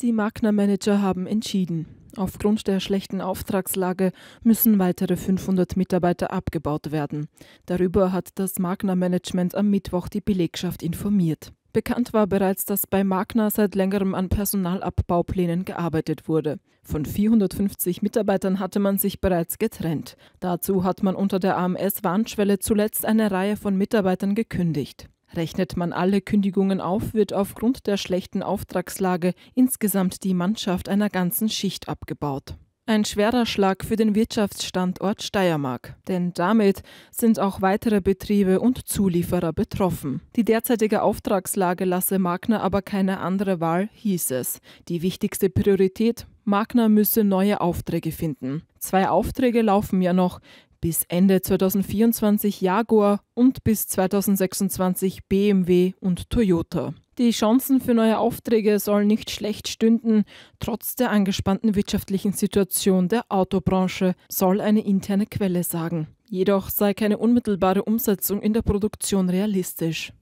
Die Magna-Manager haben entschieden. Aufgrund der schlechten Auftragslage müssen weitere 500 Mitarbeiter abgebaut werden. Darüber hat das Magna-Management am Mittwoch die Belegschaft informiert. Bekannt war bereits, dass bei Magna seit längerem an Personalabbauplänen gearbeitet wurde. Von 450 Mitarbeitern hatte man sich bereits getrennt. Dazu hat man unter der AMS-Warnschwelle zuletzt eine Reihe von Mitarbeitern gekündigt. Rechnet man alle Kündigungen auf, wird aufgrund der schlechten Auftragslage insgesamt die Mannschaft einer ganzen Schicht abgebaut. Ein schwerer Schlag für den Wirtschaftsstandort Steiermark, denn damit sind auch weitere Betriebe und Zulieferer betroffen. Die derzeitige Auftragslage lasse Magner aber keine andere Wahl, hieß es. Die wichtigste Priorität Magner müsse neue Aufträge finden. Zwei Aufträge laufen ja noch bis Ende 2024 Jaguar und bis 2026 BMW und Toyota. Die Chancen für neue Aufträge sollen nicht schlecht stünden. Trotz der angespannten wirtschaftlichen Situation der Autobranche soll eine interne Quelle sagen. Jedoch sei keine unmittelbare Umsetzung in der Produktion realistisch.